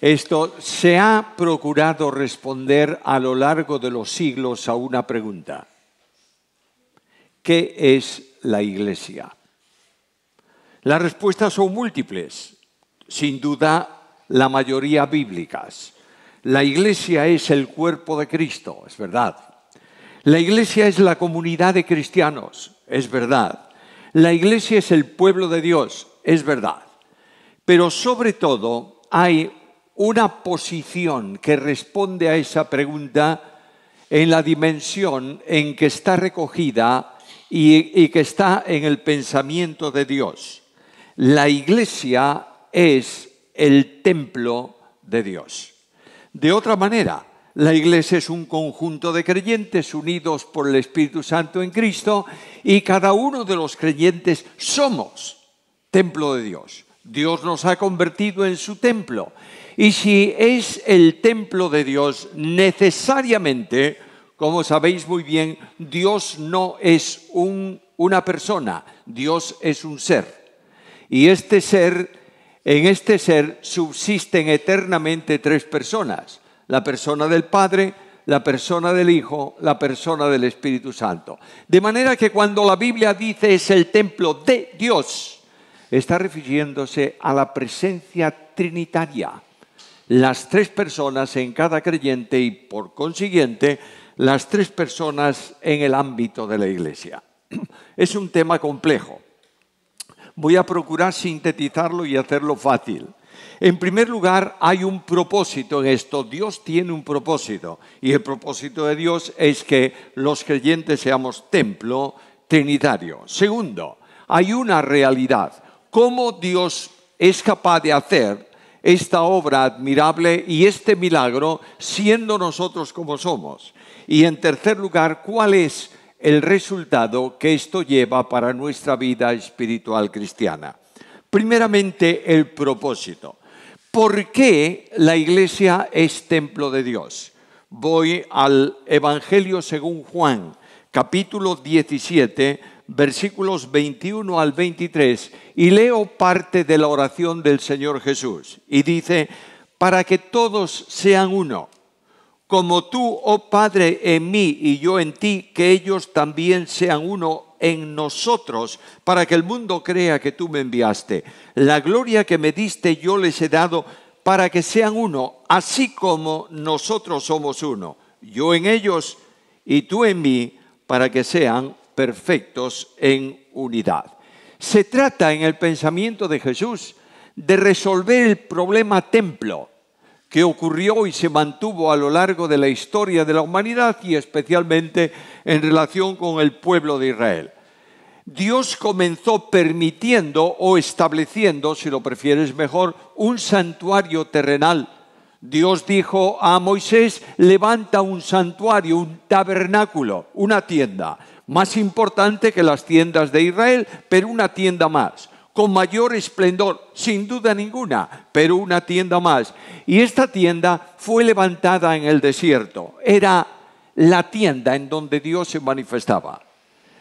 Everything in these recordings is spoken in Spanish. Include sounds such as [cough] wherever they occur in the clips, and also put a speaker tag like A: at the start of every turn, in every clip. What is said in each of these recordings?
A: Esto se ha procurado responder a lo largo de los siglos a una pregunta. ¿Qué es la iglesia? Las respuestas son múltiples, sin duda la mayoría bíblicas. La iglesia es el cuerpo de Cristo, es verdad. La iglesia es la comunidad de cristianos, es verdad. La iglesia es el pueblo de Dios, es verdad. Pero sobre todo hay una posición que responde a esa pregunta en la dimensión en que está recogida y, que está en el pensamiento de Dios. La iglesia es el templo de Dios. De otra manera, la iglesia es un conjunto de creyentes unidos por el Espíritu Santo en Cristo y cada uno de los creyentes somos templo de Dios. Dios nos ha convertido en su templo y si es el templo de Dios, necesariamente, como sabéis muy bien, Dios no es una persona, Dios es un ser. Y este ser, en este ser subsisten eternamente tres personas, la persona del Padre, la persona del Hijo, la persona del Espíritu Santo. De manera que cuando la Biblia dice es el templo de Dios, está refiriéndose a la presencia trinitaria las tres personas en cada creyente y por consiguiente las tres personas en el ámbito de la iglesia. [clears throat] Es un tema complejo. Voy a procurar sintetizarlo y hacerlo fácil. En primer lugar, hay un propósito en esto. Dios tiene un propósito. Y el propósito de Dios es que los creyentes seamos templo trinitario. Segundo, hay una realidad. ¿Cómo Dios es capaz de hacer esta obra admirable y este milagro siendo nosotros como somos. Y en tercer lugar, ¿cuál es el resultado que esto lleva para nuestra vida espiritual cristiana? Primeramente, el propósito. ¿Por qué la iglesia es templo de Dios? Voy al Evangelio según Juan, capítulo 17, versículos 21 al 23, y leo parte de la oración del Señor Jesús, y dice, para que todos sean uno, como tú, oh Padre, en mí y yo en ti, que ellos también sean uno en nosotros, para que el mundo crea que tú me enviaste. La gloria que me diste yo les he dado para que sean uno, así como nosotros somos uno, yo en ellos y tú en mí, para que sean perfectos en unidad. Se trata en el pensamiento de Jesús de resolver el problema templo que ocurrió y se mantuvo a lo largo de la historia de la humanidad y especialmente en relación con el pueblo de Israel. Dios comenzó permitiendo o estableciendo, si lo prefieres mejor, un santuario terrenal. Dios dijo a Moisés, levanta un santuario, un tabernáculo, una tienda, más importante que las tiendas de Israel, pero una tienda más, con mayor esplendor, sin duda ninguna, pero una tienda más. Y esta tienda fue levantada en el desierto, era la tienda en donde Dios se manifestaba.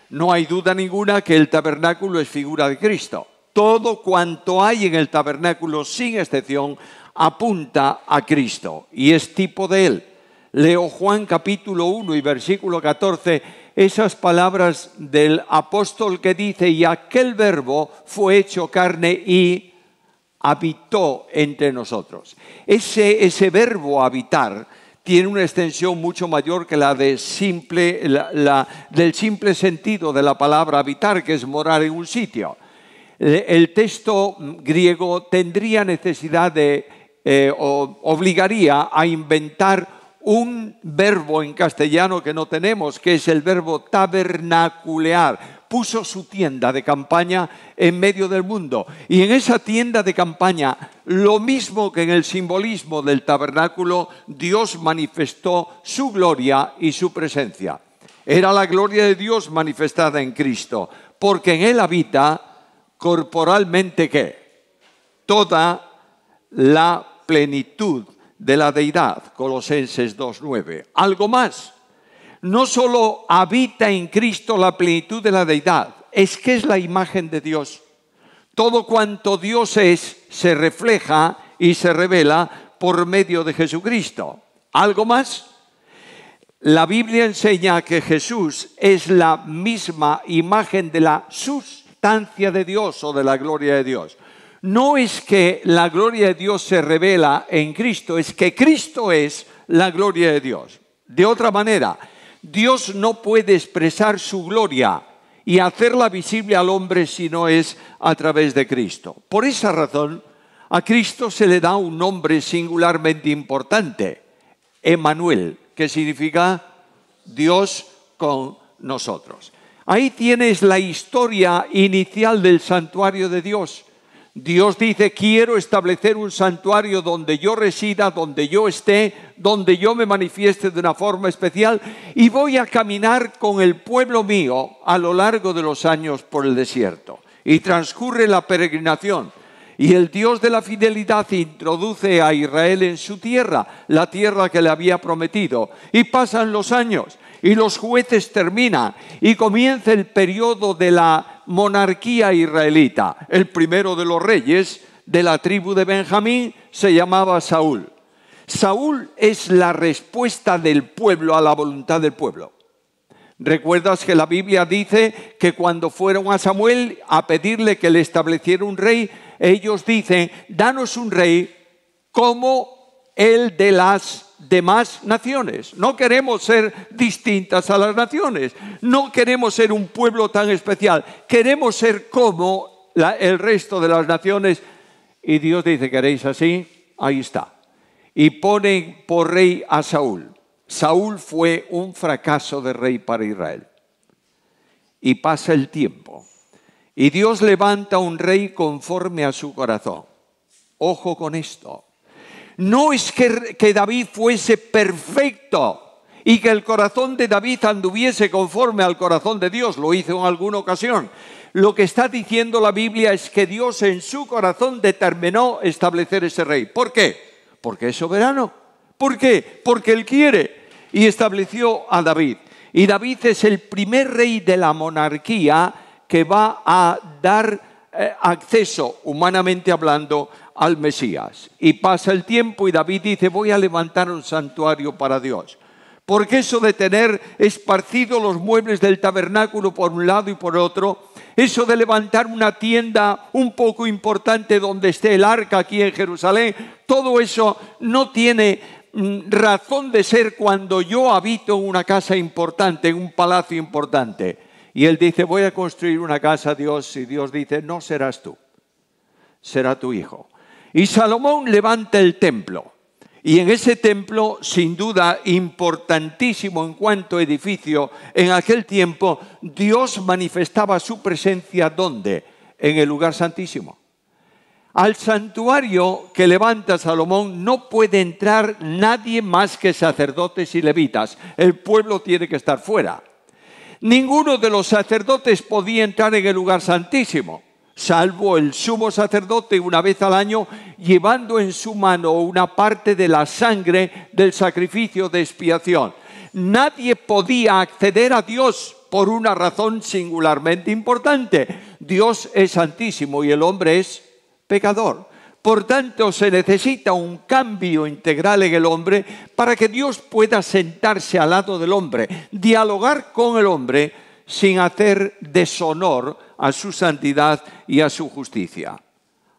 A: No hay duda ninguna que el tabernáculo es figura de Cristo. Todo cuanto hay en el tabernáculo, sin excepción, apunta a Cristo y es tipo de Él. Leo Juan capítulo 1 y versículo 14 esas palabras del apóstol que dice, y aquel verbo fue hecho carne y habitó entre nosotros. Ese, ese verbo habitar tiene una extensión mucho mayor que la, de simple, la, del simple sentido de la palabra habitar, que es morar en un sitio. El texto griego tendría necesidad de, eh, o, obligaría a inventar un verbo en castellano que no tenemos, que es el verbo tabernaculear. Puso su tienda de campaña en medio del mundo. Y en esa tienda de campaña, lo mismo que en el simbolismo del tabernáculo, Dios manifestó su gloria y su presencia. Era la gloria de Dios manifestada en Cristo, porque en Él habita corporalmente qué? Toda la plenitud de la deidad, Colosenses 2.9. Algo más, no solo habita en Cristo la plenitud de la deidad, es que es la imagen de Dios. Todo cuanto Dios es se refleja y se revela por medio de Jesucristo. ¿Algo más? La Biblia enseña que Jesús es la misma imagen de la sustancia de Dios o de la gloria de Dios. No es que la gloria de Dios se revela en Cristo, es que Cristo es la gloria de Dios. De otra manera, Dios no puede expresar su gloria y hacerla visible al hombre si no es a través de Cristo. Por esa razón, a Cristo se le da un nombre singularmente importante, Emanuel, que significa Dios con nosotros. Ahí tienes la historia inicial del santuario de Dios. Dios dice, quiero establecer un santuario donde yo resida, donde yo esté, donde yo me manifieste de una forma especial y voy a caminar con el pueblo mío a lo largo de los años por el desierto. Y transcurre la peregrinación. Y el Dios de la fidelidad introduce a Israel en su tierra, la tierra que le había prometido. Y pasan los años y los jueces termina y comienza el periodo de la monarquía israelita. El primero de los reyes de la tribu de Benjamín se llamaba Saúl. Saúl es la respuesta del pueblo a la voluntad del pueblo. ¿Recuerdas que la Biblia dice que cuando fueron a Samuel a pedirle que le estableciera un rey, ellos dicen, danos un rey como el de las demás naciones. No queremos ser distintas a las naciones. No queremos ser un pueblo tan especial. Queremos ser como el resto de las naciones. Y Dios dice, ¿queréis así? Ahí está. Y ponen por rey a Saúl. Saúl fue un fracaso de rey para Israel. Y pasa el tiempo. Y Dios levanta un rey conforme a su corazón. Ojo con esto. No es que, David fuese perfecto y que el corazón de David anduviese conforme al corazón de Dios, lo hizo en alguna ocasión. Lo que está diciendo la Biblia es que Dios en su corazón determinó establecer ese rey. ¿Por qué? Porque es soberano. ¿Por qué? Porque él quiere. Y estableció a David. Y David es el primer rey de la monarquía que va a dar eh, acceso, humanamente hablando, al Mesías. Y pasa el tiempo y David dice, voy a levantar un santuario para Dios. Porque eso de tener esparcidos los muebles del tabernáculo por un lado y por otro, eso de levantar una tienda un poco importante donde esté el arca aquí en Jerusalén, todo eso no tiene mm, razón de ser cuando yo habito una casa importante, en un palacio importante. Y él dice, voy a construir una casa Dios, y Dios dice, no serás tú, será tu hijo. Y Salomón levanta el templo. Y en ese templo, sin duda importantísimo en cuanto edificio, en aquel tiempo Dios manifestaba su presencia ¿dónde? En el lugar santísimo. Al santuario que levanta Salomón no puede entrar nadie más que sacerdotes y levitas. El pueblo tiene que estar fuera. Ninguno de los sacerdotes podía entrar en el lugar santísimo, salvo el sumo sacerdote una vez al año, llevando en su mano una parte de la sangre del sacrificio de expiación. Nadie podía acceder a Dios por una razón singularmente importante. Dios es santísimo y el hombre es pecador. Por tanto, se necesita un cambio integral en el hombre para que Dios pueda sentarse al lado del hombre, dialogar con el hombre sin hacer deshonor a su santidad y a su justicia.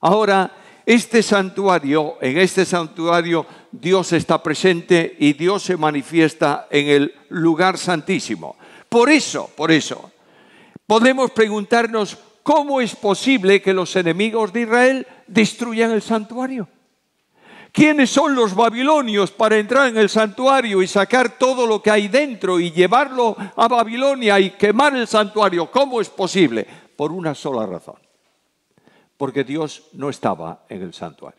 A: Ahora, este santuario, en este santuario Dios está presente y Dios se manifiesta en el lugar santísimo. Por eso, por eso, podemos preguntarnos cómo es posible que los enemigos de Israel destruyan el santuario. ¿Quiénes son los babilonios para entrar en el santuario y sacar todo lo que hay dentro y llevarlo a Babilonia y quemar el santuario? ¿Cómo es posible? Por una sola razón. Porque Dios no estaba en el santuario.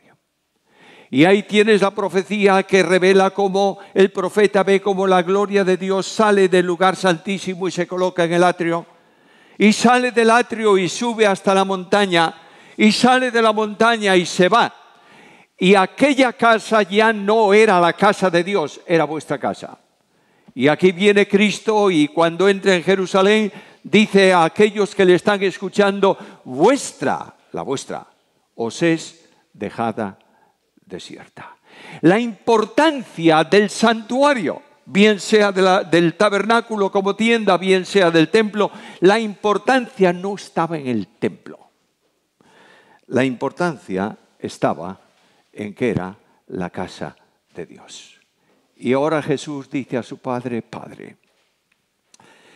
A: Y ahí tienes la profecía que revela cómo el profeta ve cómo la gloria de Dios sale del lugar santísimo y se coloca en el atrio. Y sale del atrio y sube hasta la montaña y sale de la montaña y se va. Y aquella casa ya no era la casa de Dios, era vuestra casa. Y aquí viene Cristo y cuando entra en Jerusalén dice a aquellos que le están escuchando, vuestra, la vuestra, os es dejada desierta. La importancia del santuario, bien sea del tabernáculo como tienda, bien sea del templo, la importancia no estaba en el templo. La importancia estaba en que era la casa de Dios. Y ahora Jesús dice a su padre, Padre,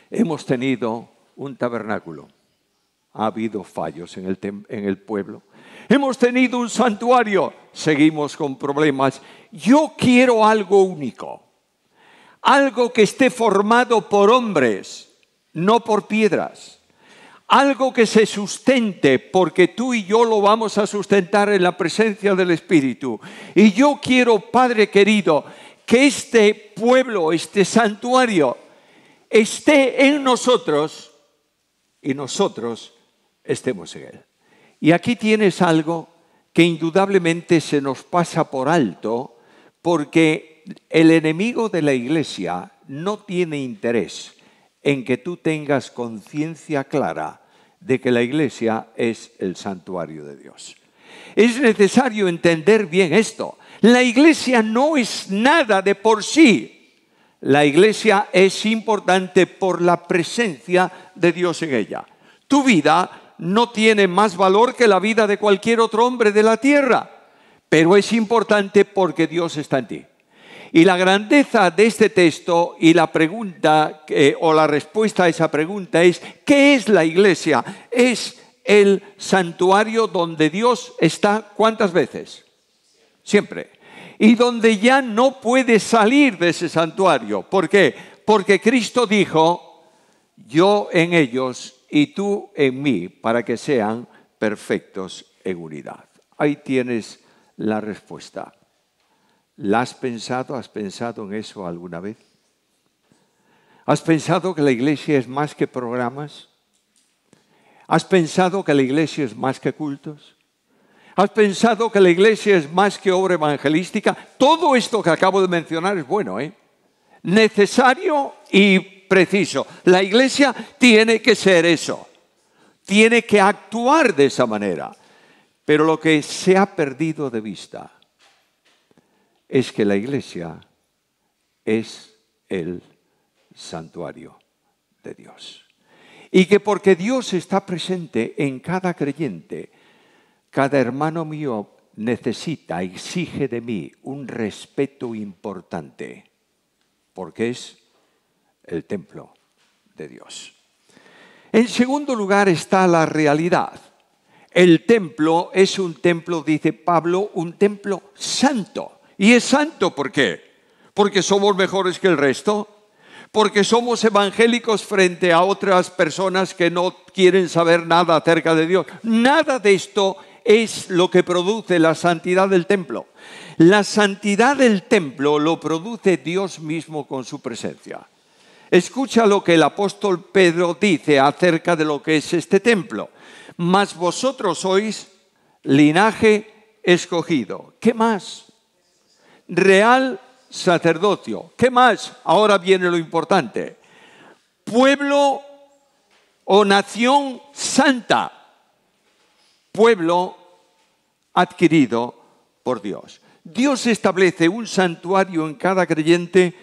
A: hemos tenido un tabernáculo, ha habido fallos en el, en el pueblo, hemos tenido un santuario, seguimos con problemas, yo quiero algo único, algo que esté formado por hombres, no por piedras algo que se sustente, porque tú y yo lo vamos a sustentar en la presencia del Espíritu. Y yo quiero, Padre querido, que este pueblo, este santuario, esté en nosotros y nosotros estemos en él. Y aquí tienes algo que indudablemente se nos pasa por alto, porque el enemigo de la iglesia no tiene interés en que tú tengas conciencia clara de que la iglesia es el santuario de Dios. Es necesario entender bien esto. La iglesia no es nada de por sí. La iglesia es importante por la presencia de Dios en ella. Tu vida no tiene más valor que la vida de cualquier otro hombre de la tierra, pero es importante porque Dios está en ti. Y la grandeza de este texto y la pregunta eh, o la respuesta a esa pregunta es, ¿qué es la iglesia? Es el santuario donde Dios está cuántas veces? Siempre. Y donde ya no puede salir de ese santuario. ¿Por qué? Porque Cristo dijo, yo en ellos y tú en mí, para que sean perfectos en unidad. Ahí tienes la respuesta. ¿La has pensado? ¿Has pensado en eso alguna vez? ¿Has pensado que la iglesia es más que programas? ¿Has pensado que la iglesia es más que cultos? ¿Has pensado que la iglesia es más que obra evangelística? Todo esto que acabo de mencionar es bueno, ¿eh? Necesario y preciso. La iglesia tiene que ser eso. Tiene que actuar de esa manera. Pero lo que se ha perdido de vista es que la iglesia es el santuario de Dios. Y que porque Dios está presente en cada creyente, cada hermano mío necesita, exige de mí un respeto importante, porque es el templo de Dios. En segundo lugar está la realidad. El templo es un templo, dice Pablo, un templo santo. Y es santo, ¿por qué? Porque somos mejores que el resto, porque somos evangélicos frente a otras personas que no quieren saber nada acerca de Dios. Nada de esto es lo que produce la santidad del templo. La santidad del templo lo produce Dios mismo con su presencia. Escucha lo que el apóstol Pedro dice acerca de lo que es este templo. Mas vosotros sois linaje escogido. ¿Qué más? real sacerdocio. ¿Qué más? Ahora viene lo importante. Pueblo o nación santa. Pueblo adquirido por Dios. Dios establece un santuario en cada creyente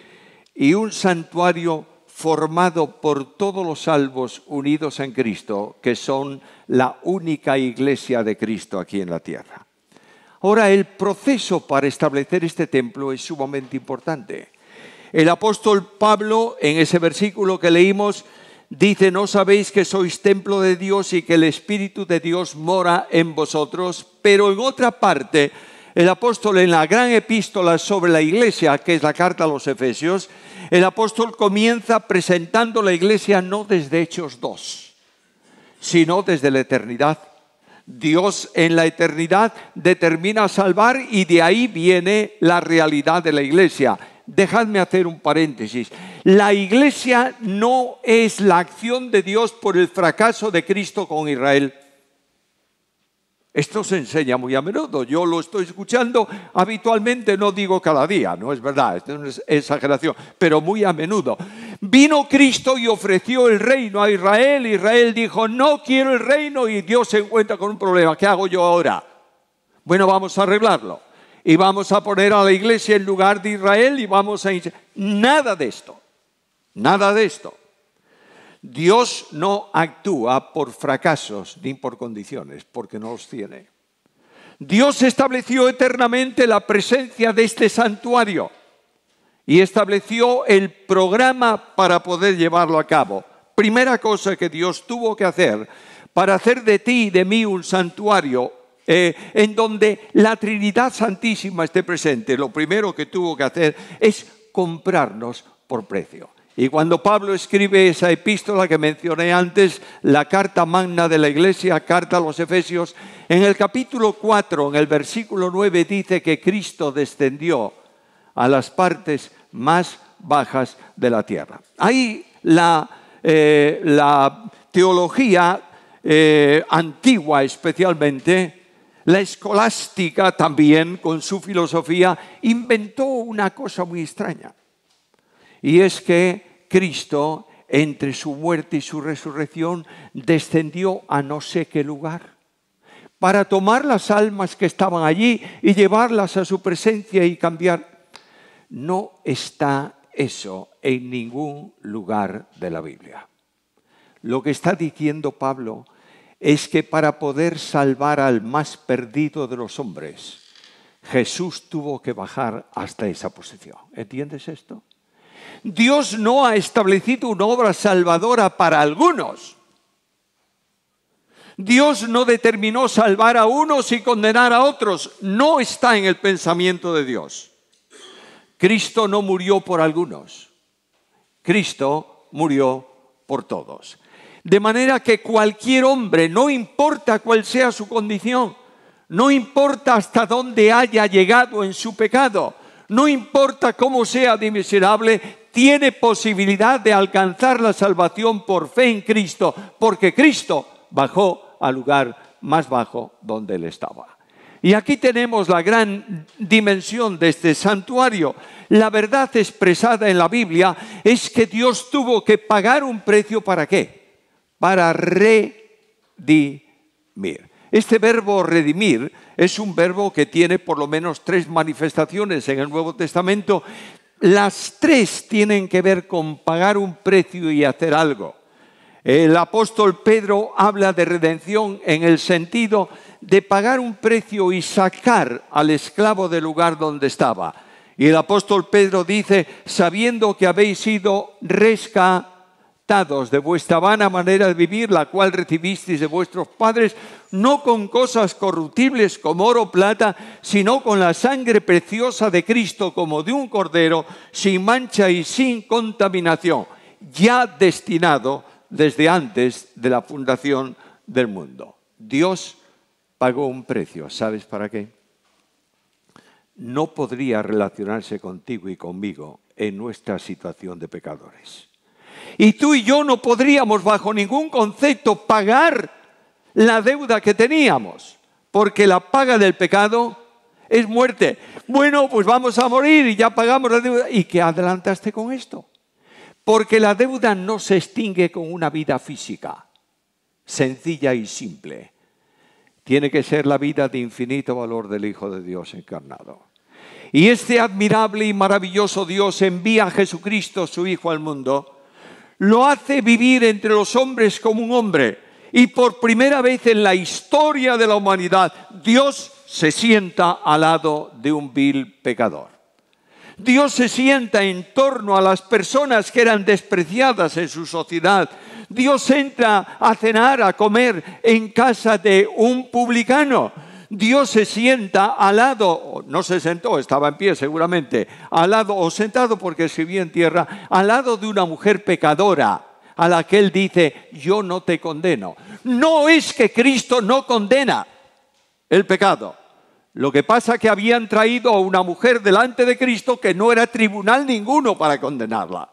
A: y un santuario formado por todos los salvos unidos en Cristo, que son la única iglesia de Cristo aquí en la tierra. Ahora, el proceso para establecer este templo es sumamente importante. El apóstol Pablo, en ese versículo que leímos, dice, no sabéis que sois templo de Dios y que el Espíritu de Dios mora en vosotros, pero en otra parte, el apóstol en la gran epístola sobre la iglesia, que es la carta a los Efesios, el apóstol comienza presentando la iglesia no desde Hechos 2, sino desde la eternidad Dios en la eternidad determina salvar y de ahí viene la realidad de la iglesia. Dejadme hacer un paréntesis. La iglesia no es la acción de Dios por el fracaso de Cristo con Israel. Esto se enseña muy a menudo. Yo lo estoy escuchando habitualmente, no digo cada día, no es verdad, es una exageración, pero muy a menudo. Vino Cristo y ofreció el reino a Israel. Israel dijo, no quiero el reino y Dios se encuentra con un problema. ¿Qué hago yo ahora? Bueno, vamos a arreglarlo. Y vamos a poner a la iglesia en lugar de Israel y vamos a... Nada de esto. Nada de esto. Dios no actúa por fracasos ni por condiciones, porque no los tiene. Dios estableció eternamente la presencia de este santuario y estableció el programa para poder llevarlo a cabo. Primera cosa que Dios tuvo que hacer para hacer de ti y de mí un santuario eh, en donde la Trinidad Santísima esté presente, lo primero que tuvo que hacer es comprarnos por precio. Y cuando Pablo escribe esa epístola que mencioné antes, la carta magna de la iglesia, carta a los Efesios, en el capítulo 4, en el versículo 9, dice que Cristo descendió a las partes más bajas de la tierra. Ahí la, eh, teología eh, antigua especialmente, la escolástica también con su filosofía, inventó una cosa muy extraña y es que Cristo, entre su muerte y su resurrección, descendió a no sé qué lugar para tomar las almas que estaban allí y llevarlas a su presencia y cambiar. No está eso en ningún lugar de la Biblia. Lo que está diciendo Pablo es que para poder salvar al más perdido de los hombres, Jesús tuvo que bajar hasta esa posición. ¿Entiendes esto? Dios no ha establecido una obra salvadora para algunos. Dios no determinó salvar a unos y condenar a otros. No está en el pensamiento de Dios. Cristo no murió por algunos. Cristo murió por todos. De manera que cualquier hombre, no importa cuál sea su condición, no importa hasta dónde haya llegado en su pecado, no importa cómo sea de miserable, tiene posibilidad de alcanzar la salvación por fe en Cristo, porque Cristo bajó al lugar más bajo donde él estaba. Y aquí tenemos la gran dimensión de este santuario. La verdad expresada en la Biblia es que Dios tuvo que pagar un precio para qué? Para redimir. Este verbo redimir es un verbo que tiene por lo menos tres manifestaciones en el Nuevo Testamento. Las tres tienen que ver con pagar un precio y hacer algo. El apóstol Pedro habla de redención en el sentido de pagar un precio y sacar al esclavo del lugar donde estaba. Y el apóstol Pedro dice, sabiendo que habéis sido resca de vuestra vana manera de vivir, la cual recibisteis de vuestros padres, no con cosas corruptibles como oro o plata, sino con la sangre preciosa de Cristo como de un cordero, sin mancha y sin contaminación, ya destinado desde antes de la fundación del mundo. Dios pagó un precio, ¿sabes para qué? No podría relacionarse contigo y conmigo en nuestra situación de pecadores. Y tú y yo no podríamos bajo ningún concepto pagar la deuda que teníamos, porque la paga del pecado es muerte. Bueno, pues vamos a morir y ya pagamos la deuda. ¿Y qué adelantaste con esto? Porque la deuda no se extingue con una vida física, sencilla y simple. Tiene que ser la vida de infinito valor del Hijo de Dios encarnado. Y este admirable y maravilloso Dios envía a Jesucristo, su Hijo, al mundo lo hace vivir entre los hombres como un hombre. Y por primera vez en la historia de la humanidad, Dios se sienta al lado de un vil pecador. Dios se sienta en torno a las personas que eran despreciadas en su sociedad. Dios entra a cenar, a comer en casa de un publicano. Dios se sienta al lado, no se sentó, estaba en pie seguramente, al lado o sentado porque vio en tierra, al lado de una mujer pecadora a la que él dice, yo no te condeno. No es que Cristo no condena el pecado. Lo que pasa es que habían traído a una mujer delante de Cristo que no era tribunal ninguno para condenarla.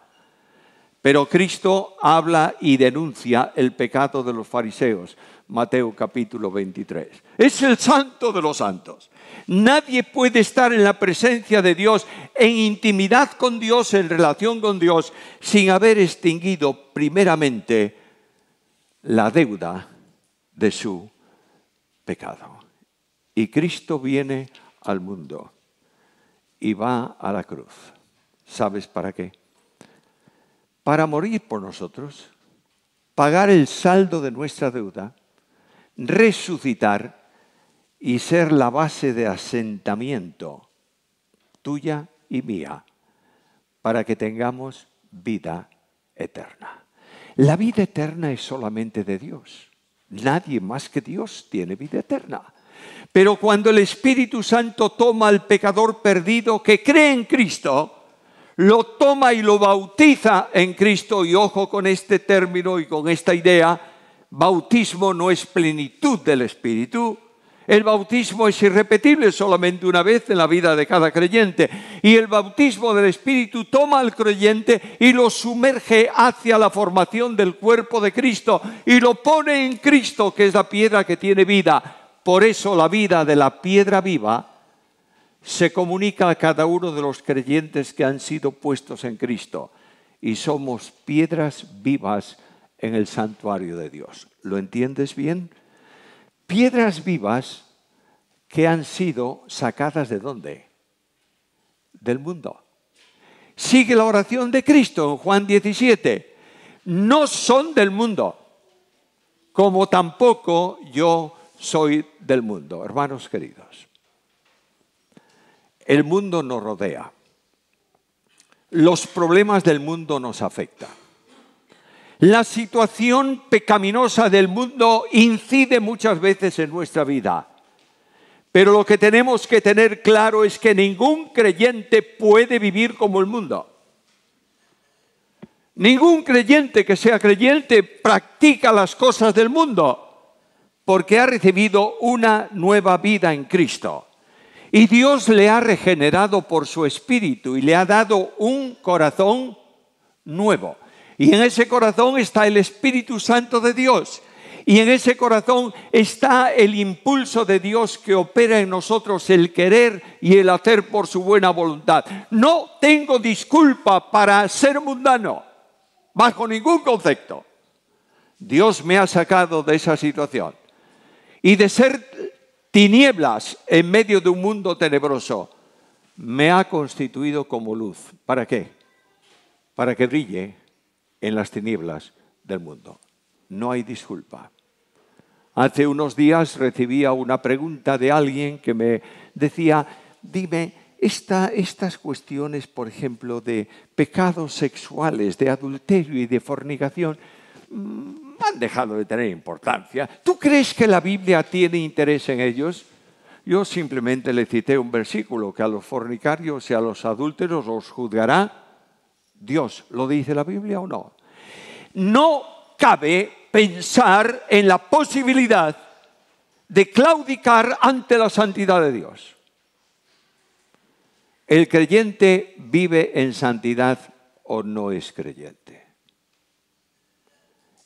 A: Pero Cristo habla y denuncia el pecado de los fariseos. Mateo capítulo 23. Es el santo de los santos. Nadie puede estar en la presencia de Dios, en intimidad con Dios, en relación con Dios, sin haber extinguido primeramente la deuda de su pecado. Y Cristo viene al mundo y va a la cruz. ¿Sabes para qué? Para morir por nosotros, pagar el saldo de nuestra deuda resucitar y ser la base de asentamiento tuya y mía para que tengamos vida eterna. La vida eterna es solamente de Dios. Nadie más que Dios tiene vida eterna. Pero cuando el Espíritu Santo toma al pecador perdido que cree en Cristo, lo toma y lo bautiza en Cristo, y ojo con este término y con esta idea, bautismo no es plenitud del Espíritu. El bautismo es irrepetible solamente una vez en la vida de cada creyente. Y el bautismo del Espíritu toma al creyente y lo sumerge hacia la formación del cuerpo de Cristo y lo pone en Cristo, que es la piedra que tiene vida. Por eso la vida de la piedra viva se comunica a cada uno de los creyentes que han sido puestos en Cristo. Y somos piedras vivas en el santuario de Dios. ¿Lo entiendes bien? Piedras vivas que han sido sacadas de dónde? Del mundo. Sigue la oración de Cristo en Juan 17. No son del mundo, como tampoco yo soy del mundo, hermanos queridos. El mundo nos rodea. Los problemas del mundo nos afectan. La situación pecaminosa del mundo incide muchas veces en nuestra vida. Pero lo que tenemos que tener claro es que ningún creyente puede vivir como el mundo. Ningún creyente que sea creyente practica las cosas del mundo porque ha recibido una nueva vida en Cristo. Y Dios le ha regenerado por su espíritu y le ha dado un corazón nuevo. Y en ese corazón está el Espíritu Santo de Dios. Y en ese corazón está el impulso de Dios que opera en nosotros el querer y el hacer por su buena voluntad. No tengo disculpa para ser mundano, bajo ningún concepto. Dios me ha sacado de esa situación. Y de ser tinieblas en medio de un mundo tenebroso, me ha constituido como luz. ¿Para qué? Para que brille en las tinieblas del mundo. No hay disculpa. Hace unos días recibía una pregunta de alguien que me decía, dime, estas cuestiones, por ejemplo, de pecados sexuales, de adulterio y de fornicación, mm, han dejado de tener importancia. ¿Tú crees que la Biblia tiene interés en ellos? Yo simplemente le cité un versículo que a los fornicarios y a los adúlteros los juzgará Dios. ¿Lo dice la Biblia o no? No cabe pensar en la posibilidad de claudicar ante la santidad de Dios. El creyente vive en santidad o no es creyente.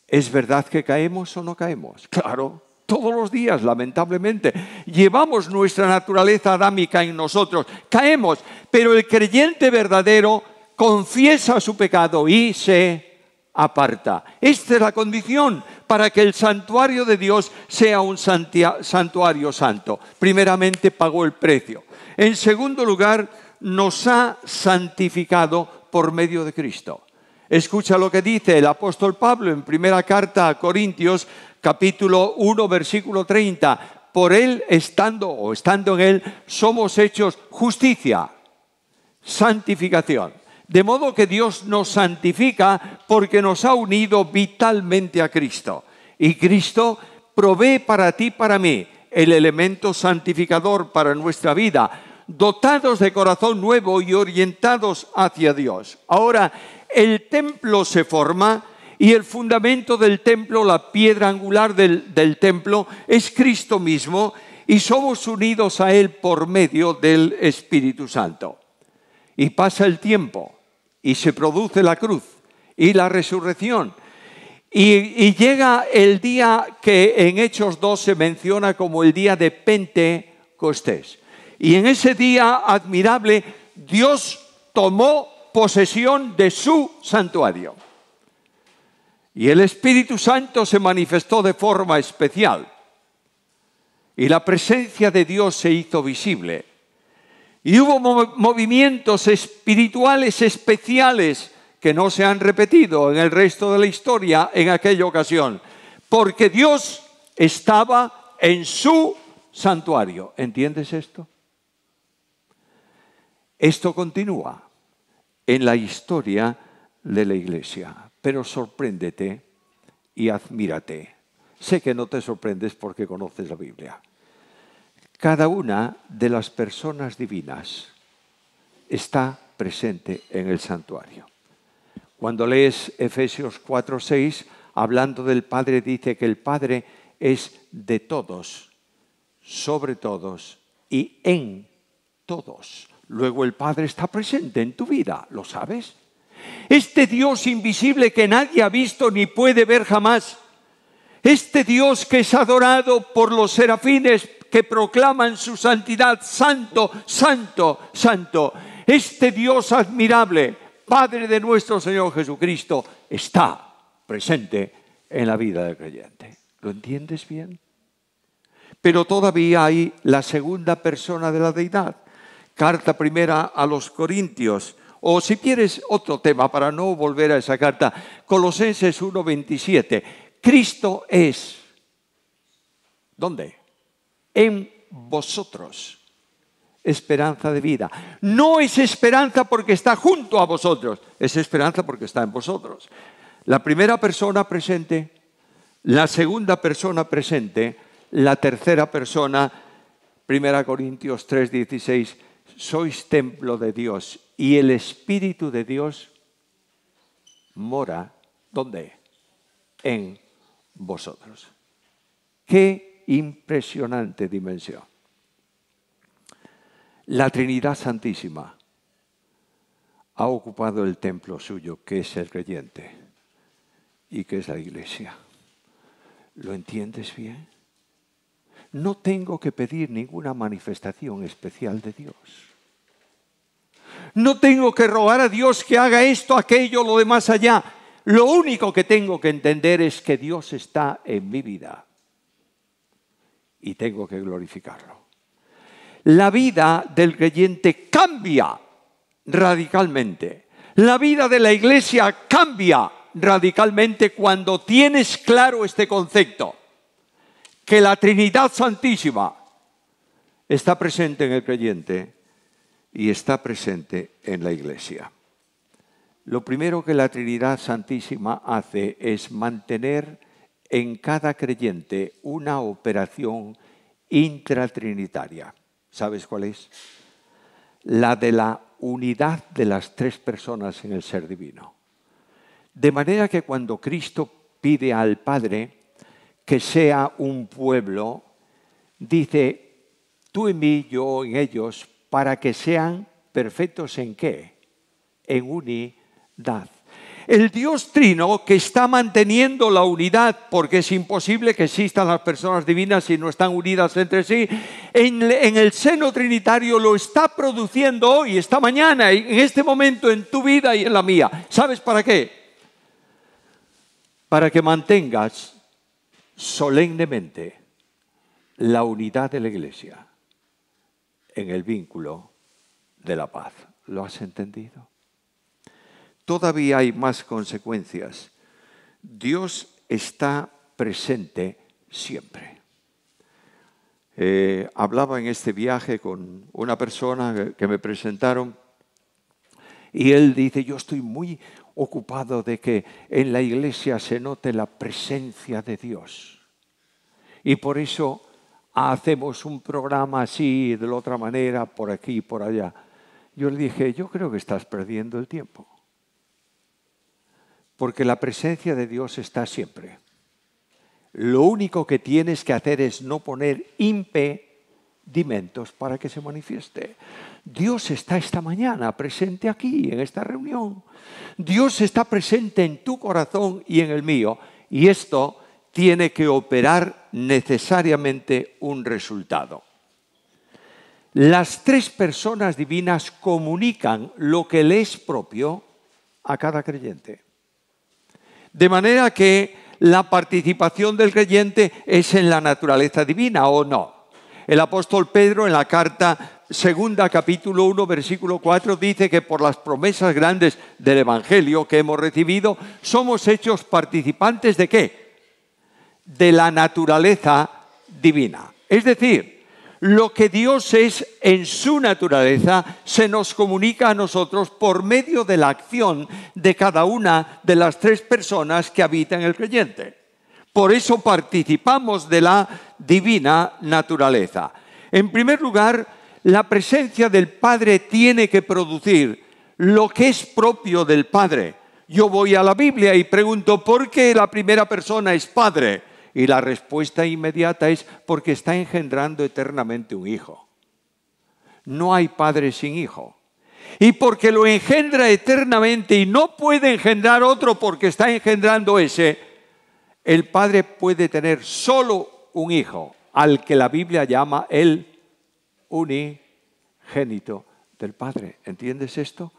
A: ¿Es verdad que caemos o no caemos? Claro, todos los días, lamentablemente. Llevamos nuestra naturaleza adámica en nosotros, caemos, pero el creyente verdadero confiesa su pecado y se aparta. Esta es la condición para que el santuario de Dios sea un santuario santo. Primeramente pagó el precio. En segundo lugar, nos ha santificado por medio de Cristo. Escucha lo que dice el apóstol Pablo en primera carta a Corintios capítulo 1 versículo 30. Por él estando o estando en él somos hechos justicia, santificación de modo que Dios nos santifica porque nos ha unido vitalmente a Cristo. Y Cristo provee para ti, para mí, el elemento santificador para nuestra vida, dotados de corazón nuevo y orientados hacia Dios. Ahora, el templo se forma y el fundamento del templo, la piedra angular del, del templo, es Cristo mismo y somos unidos a Él por medio del Espíritu Santo. Y pasa el tiempo y se produce la cruz y la resurrección. Y, llega el día que en Hechos 2 se menciona como el día de Pentecostés. Y en ese día admirable Dios tomó posesión de su santuario. Y el Espíritu Santo se manifestó de forma especial. Y la presencia de Dios se hizo visible. Y hubo movimientos espirituales especiales que no se han repetido en el resto de la historia en aquella ocasión, porque Dios estaba en su santuario. ¿Entiendes esto? Esto continúa en la historia de la iglesia, pero sorpréndete y admírate. Sé que no te sorprendes porque conoces la Biblia. Cada una de las personas divinas está presente en el santuario. Cuando lees Efesios 4, 6, hablando del Padre, dice que el Padre es de todos, sobre todos y en todos. Luego el Padre está presente en tu vida, ¿lo sabes? Este Dios invisible que nadie ha visto ni puede ver jamás. Este Dios que es adorado por los serafines, que proclaman su santidad, santo, santo, santo. Este Dios admirable, Padre de nuestro Señor Jesucristo, está presente en la vida del creyente. ¿Lo entiendes bien? Pero todavía hay la segunda persona de la deidad. Carta primera a los Corintios. O si quieres otro tema para no volver a esa carta, Colosenses 1:27. Cristo es. ¿Dónde? en vosotros esperanza de vida. No es esperanza porque está junto a vosotros, es esperanza porque está en vosotros. La primera persona presente, la segunda persona presente, la tercera persona, 1 Corintios 16. sois templo de Dios y el Espíritu de Dios mora, ¿dónde? En vosotros. ¿Qué impresionante dimensión. La Trinidad Santísima ha ocupado el templo suyo, que es el creyente y que es la iglesia. ¿Lo entiendes bien? No tengo que pedir ninguna manifestación especial de Dios. No tengo que rogar a Dios que haga esto, aquello, lo demás allá. Lo único que tengo que entender es que Dios está en mi vida y tengo que glorificarlo. La vida del creyente cambia radicalmente. La vida de la iglesia cambia radicalmente cuando tienes claro este concepto, que la Trinidad Santísima está presente en el creyente y está presente en la iglesia. Lo primero que la Trinidad Santísima hace es mantener en cada creyente una operación intratrinitaria. ¿Sabes cuál es? La de la unidad de las tres personas en el ser divino. De manera que cuando Cristo pide al Padre que sea un pueblo, dice, tú en mí, yo en ellos, para que sean perfectos en qué? En unidad el Dios Trino que está manteniendo la unidad, porque es imposible que existan las personas divinas si no están unidas entre sí, en, el seno trinitario lo está produciendo hoy, esta mañana, en este momento, en tu vida y en la mía. ¿Sabes para qué? Para que mantengas solemnemente la unidad de la iglesia en el vínculo de la paz. ¿Lo has entendido? todavía hay más consecuencias. Dios está presente siempre. Eh, hablaba en este viaje con una persona que me presentaron y él dice, yo estoy muy ocupado de que en la iglesia se note la presencia de Dios. Y por eso hacemos un programa así, de la otra manera, por aquí y por allá. Yo le dije, yo creo que estás perdiendo el tiempo. Porque la presencia de Dios está siempre. Lo único que tienes que hacer es no poner impedimentos para que se manifieste. Dios está esta mañana presente aquí, en esta reunión. Dios está presente en tu corazón y en el mío. Y esto tiene que operar necesariamente un resultado. Las tres personas divinas comunican lo que le es propio a cada creyente. De manera que la participación del creyente es en la naturaleza divina o no. El apóstol Pedro en la carta segunda capítulo 1 versículo 4 dice que por las promesas grandes del Evangelio que hemos recibido somos hechos participantes de qué? De la naturaleza divina. Es decir, lo que Dios es en su naturaleza se nos comunica a nosotros por medio de la acción de cada una de las tres personas que habitan el creyente. Por eso participamos de la divina naturaleza. En primer lugar, la presencia del Padre tiene que producir lo que es propio del Padre. Yo voy a la Biblia y pregunto, ¿por qué la primera persona es Padre? Y la respuesta inmediata es porque está engendrando eternamente un hijo. No hay padre sin hijo. Y porque lo engendra eternamente y no puede engendrar otro porque está engendrando ese, el padre puede tener solo un hijo, al que la Biblia llama el unigénito del Padre. ¿Entiendes esto?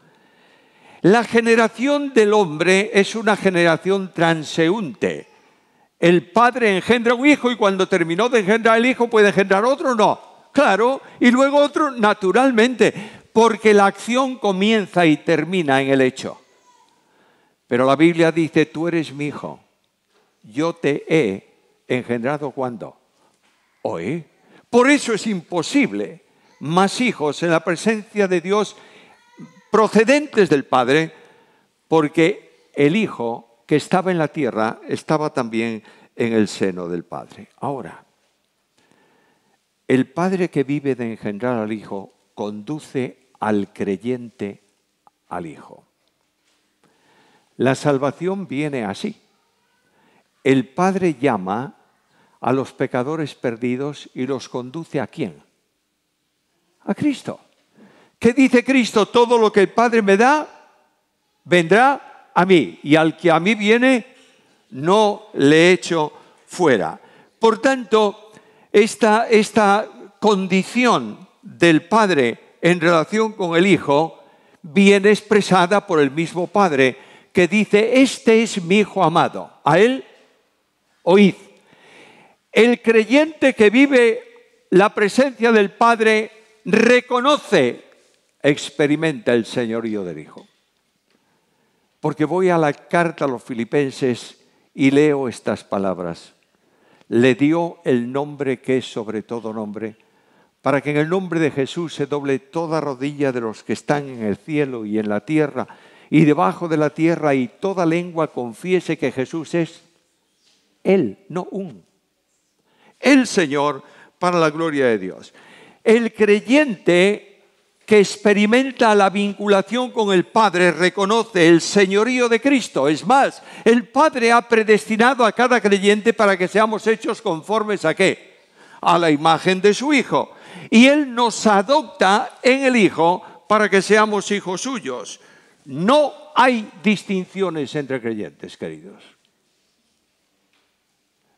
A: La generación del hombre es una generación transeúnte. El padre engendra un hijo y cuando terminó de engendrar el hijo puede engendrar otro, no. Claro, y luego otro naturalmente, porque la acción comienza y termina en el hecho. Pero la Biblia dice, tú eres mi hijo, yo te he engendrado cuando? Hoy. Por eso es imposible más hijos en la presencia de Dios procedentes del Padre, porque el Hijo que estaba en la tierra estaba también en el seno del Padre. Ahora, el Padre que vive de engendrar al Hijo conduce al creyente al Hijo. La salvación viene así. El Padre llama a los pecadores perdidos y los conduce a quién? A Cristo. ¿Qué dice Cristo? Todo lo que el Padre me da vendrá a mí, y al que a mí viene, no le echo fuera. Por tanto, esta, esta condición del Padre en relación con el Hijo viene expresada por el mismo Padre, que dice, este es mi Hijo amado, a Él oíd. El creyente que vive la presencia del Padre reconoce, experimenta el señorío del Hijo porque voy a la carta a los filipenses y leo estas palabras. Le dio el nombre que es sobre todo nombre, para que en el nombre de Jesús se doble toda rodilla de los que están en el cielo y en la tierra y debajo de la tierra y toda lengua confiese que Jesús es Él, no un. El Señor para la gloria de Dios. El creyente que experimenta la vinculación con el Padre reconoce el señorío de Cristo. Es más, el Padre ha predestinado a cada creyente para que seamos hechos conformes a qué? A la imagen de su Hijo. Y Él nos adopta en el Hijo para que seamos hijos suyos. No hay distinciones entre creyentes, queridos.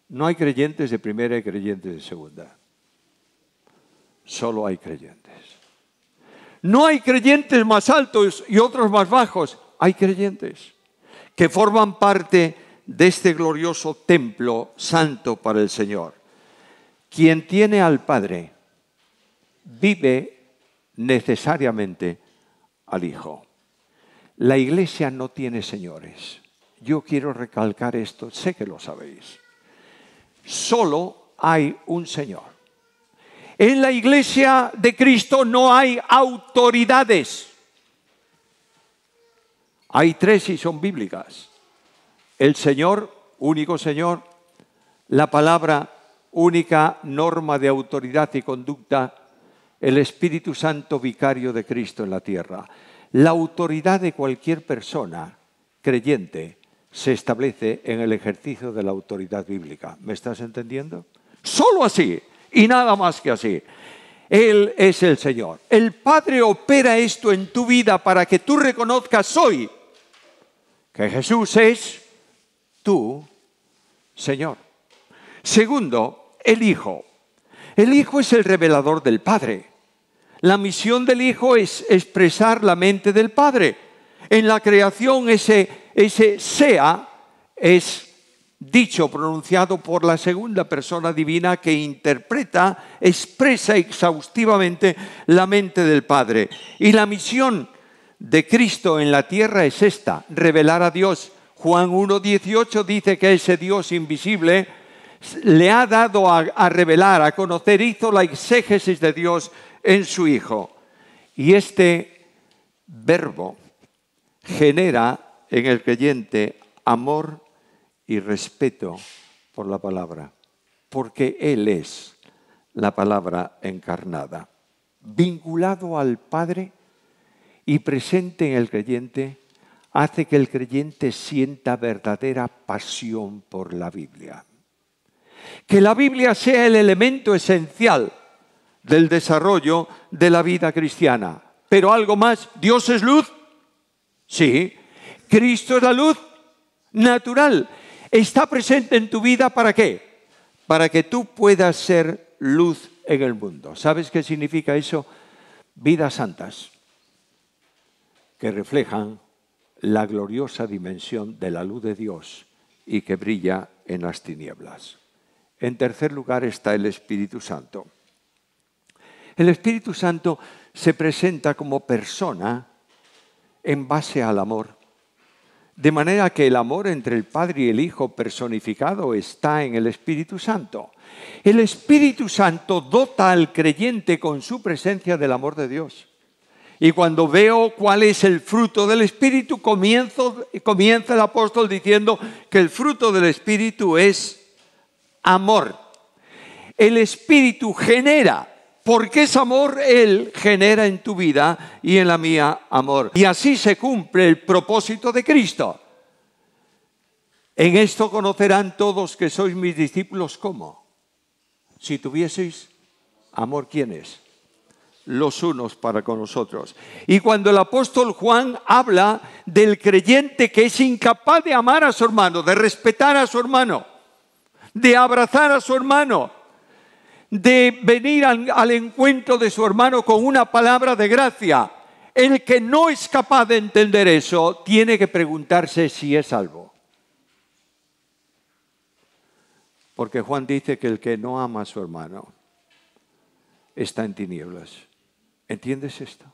A: No hay creyentes de primera y creyentes de segunda. Solo hay creyentes. No hay creyentes más altos y otros más bajos. Hay creyentes que forman parte de este glorioso templo santo para el Señor. Quien tiene al Padre vive necesariamente al Hijo. La iglesia no tiene señores. Yo quiero recalcar esto, sé que lo sabéis. Solo hay un Señor. En la iglesia de Cristo no hay autoridades. Hay tres y son bíblicas. El Señor, único Señor, la palabra única norma de autoridad y conducta, el Espíritu Santo vicario de Cristo en la tierra. La autoridad de cualquier persona creyente se establece en el ejercicio de la autoridad bíblica. ¿Me estás entendiendo? Solo así y nada más que así. Él es el Señor. El Padre opera esto en tu vida para que tú reconozcas hoy que Jesús es tu Señor. Segundo, el Hijo. El Hijo es el revelador del Padre. La misión del Hijo es expresar la mente del Padre. En la creación ese, ese sea es dicho pronunciado por la segunda persona divina que interpreta, expresa exhaustivamente la mente del Padre. Y la misión de Cristo en la tierra es esta, revelar a Dios. Juan 1.18 dice que ese Dios invisible le ha dado a, a, revelar, a conocer, hizo la exégesis de Dios en su Hijo. Y este verbo genera en el creyente amor y respeto por la palabra, porque Él es la palabra encarnada, vinculado al Padre y presente en el creyente, hace que el creyente sienta verdadera pasión por la Biblia. Que la Biblia sea el elemento esencial del desarrollo de la vida cristiana. Pero algo más, ¿Dios es luz? Sí. ¿Cristo es la luz? Natural está presente en tu vida para qué? Para que tú puedas ser luz en el mundo. ¿Sabes qué significa eso? Vidas santas que reflejan la gloriosa dimensión de la luz de Dios y que brilla en las tinieblas. En tercer lugar está el Espíritu Santo. El Espíritu Santo se presenta como persona en base al amor de manera que el amor entre el Padre y el Hijo personificado está en el Espíritu Santo. El Espíritu Santo dota al creyente con su presencia del amor de Dios. Y cuando veo cuál es el fruto del Espíritu, comienzo, comienza el apóstol diciendo que el fruto del Espíritu es amor. El Espíritu genera porque es amor Él genera en tu vida y en la mía amor. Y así se cumple el propósito de Cristo. En esto conocerán todos que sois mis discípulos ¿cómo? Si tuvieseis amor, ¿quién los unos para con los otros. Y cuando el apóstol Juan habla del creyente que es incapaz de amar a su hermano, de respetar a su hermano, de abrazar a su hermano, de venir al, encuentro de su hermano con una palabra de gracia. El que no es capaz de entender eso tiene que preguntarse si es salvo. Porque Juan dice que el que no ama a su hermano está en tinieblas. ¿Entiendes esto?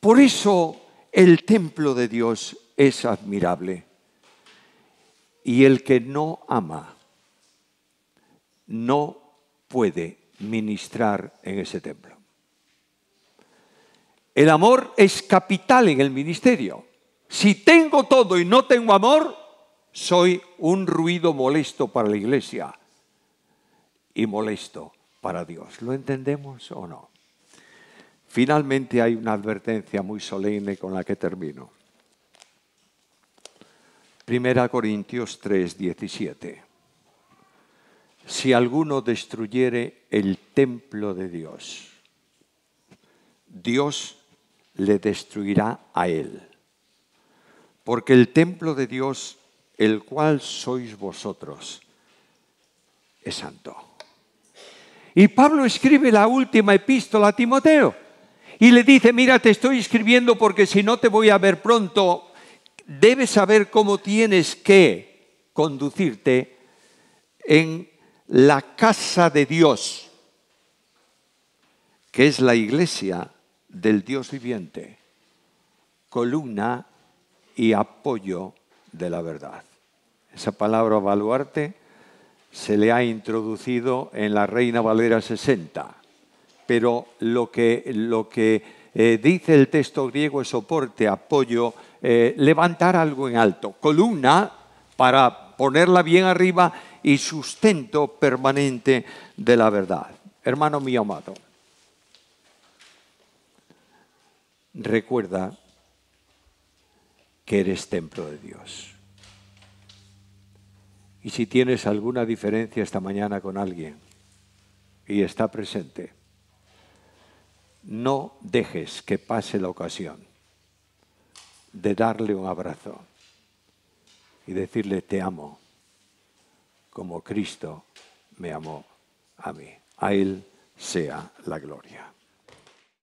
A: Por eso el templo de Dios es admirable. Y el que no ama, no puede ministrar en ese templo. El amor es capital en el ministerio. Si tengo todo y no tengo amor, soy un ruido molesto para la iglesia y molesto para Dios. ¿Lo entendemos o no? Finalmente hay una advertencia muy solemne con la que termino. Primera Corintios 3, 17 si alguno destruyere el templo de Dios. Dios le destruirá a él. Porque el templo de Dios, el cual sois vosotros, es santo. Y Pablo escribe la última epístola a Timoteo y le dice, mira, te estoy escribiendo porque si no te voy a ver pronto, debes saber cómo tienes que conducirte en la casa de Dios, que es la iglesia del Dios viviente, columna y apoyo de la verdad. Esa palabra baluarte se le ha introducido en la Reina Valera 60, pero lo que, lo que eh, dice el texto griego es soporte, apoyo, eh, levantar algo en alto, columna para ponerla bien arriba y sustento permanente de la verdad. Hermano mío amado, recuerda que eres templo de Dios. Y si tienes alguna diferencia esta mañana con alguien y está presente, no dejes que pase la ocasión de darle un abrazo y decirle te amo como Cristo me amó a mí. A Él sea la gloria.